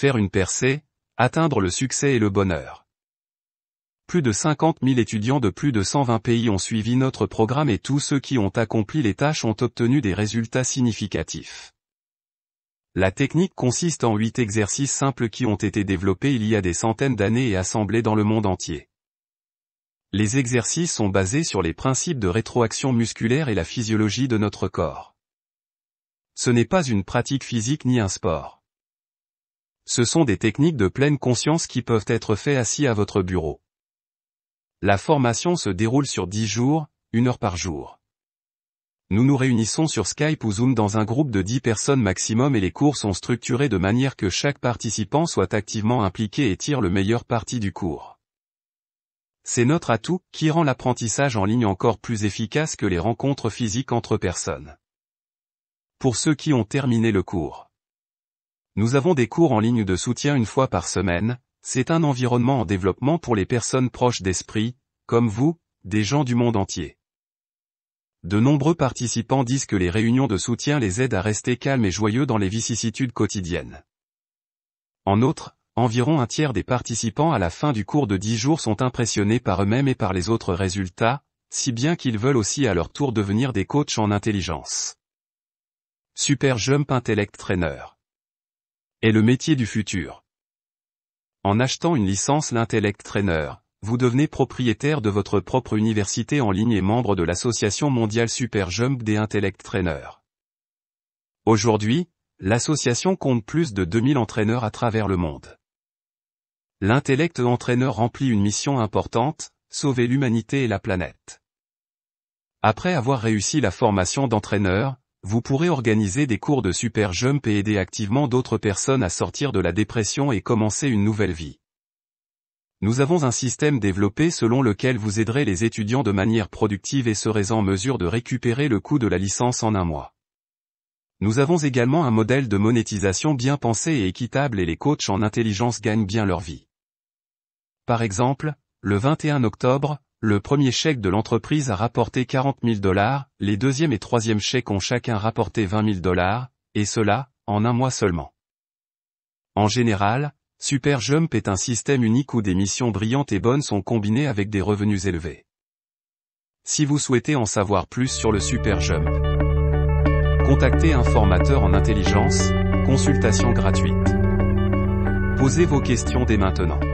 faire une percée, atteindre le succès et le bonheur. Plus de 50 000 étudiants de plus de 120 pays ont suivi notre programme et tous ceux qui ont accompli les tâches ont obtenu des résultats significatifs. La technique consiste en 8 exercices simples qui ont été développés il y a des centaines d'années et assemblés dans le monde entier. Les exercices sont basés sur les principes de rétroaction musculaire et la physiologie de notre corps. Ce n'est pas une pratique physique ni un sport ce sont des techniques de pleine conscience qui peuvent être faites assis à votre bureau. La formation se déroule sur 10 jours, une heure par jour. Nous nous réunissons sur Skype ou Zoom dans un groupe de 10 personnes maximum et les cours sont structurés de manière que chaque participant soit activement impliqué et tire le meilleur parti du cours. C'est notre atout qui rend l'apprentissage en ligne encore plus efficace que les rencontres physiques entre personnes. Pour ceux qui ont terminé le cours. Nous avons des cours en ligne de soutien une fois par semaine, c'est un environnement en développement pour les personnes proches d'esprit, comme vous, des gens du monde entier. De nombreux participants disent que les réunions de soutien les aident à rester calmes et joyeux dans les vicissitudes quotidiennes. En outre, environ un tiers des participants à la fin du cours de 10 jours sont impressionnés par eux-mêmes et par les autres résultats, si bien qu'ils veulent aussi à leur tour devenir des coachs en intelligence. Super Jump Intellect Trainer est le métier du futur. En achetant une licence l'Intellect Trainer, vous devenez propriétaire de votre propre université en ligne et membre de l'association mondiale Super Jump des Intellect Trainers. Aujourd'hui, l'association compte plus de 2000 entraîneurs à travers le monde. L'intellect entraîneur remplit une mission importante, sauver l'humanité et la planète. Après avoir réussi la formation d'entraîneur, vous pourrez organiser des cours de super jump et aider activement d'autres personnes à sortir de la dépression et commencer une nouvelle vie. Nous avons un système développé selon lequel vous aiderez les étudiants de manière productive et serez en mesure de récupérer le coût de la licence en un mois. Nous avons également un modèle de monétisation bien pensé et équitable et les coachs en intelligence gagnent bien leur vie. Par exemple, le 21 octobre, le premier chèque de l'entreprise a rapporté 40 000 dollars, les deuxième et troisième chèques ont chacun rapporté 20 000 dollars, et cela, en un mois seulement. En général, Superjump est un système unique où des missions brillantes et bonnes sont combinées avec des revenus élevés. Si vous souhaitez en savoir plus sur le Superjump, contactez un formateur en intelligence, consultation gratuite. Posez vos questions dès maintenant.